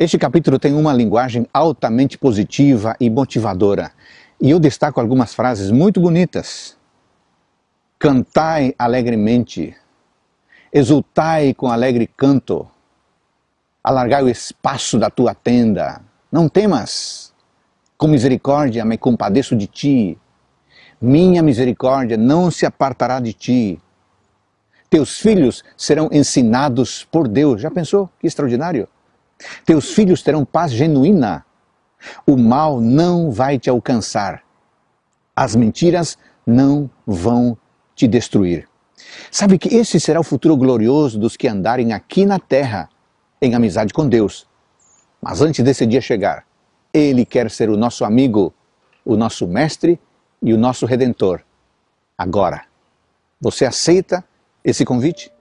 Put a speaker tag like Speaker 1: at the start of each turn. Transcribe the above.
Speaker 1: Este capítulo tem uma linguagem altamente positiva e motivadora, e eu destaco algumas frases muito bonitas. Cantai alegremente, exultai com alegre canto, alargai o espaço da tua tenda, não temas, com misericórdia me compadeço de ti, minha misericórdia não se apartará de ti. Teus filhos serão ensinados por Deus. Já pensou? Que extraordinário! Teus filhos terão paz genuína. O mal não vai te alcançar. As mentiras não vão te destruir. Sabe que esse será o futuro glorioso dos que andarem aqui na terra em amizade com Deus. Mas antes desse dia chegar, Ele quer ser o nosso amigo, o nosso mestre e o nosso redentor. Agora, você aceita esse convite?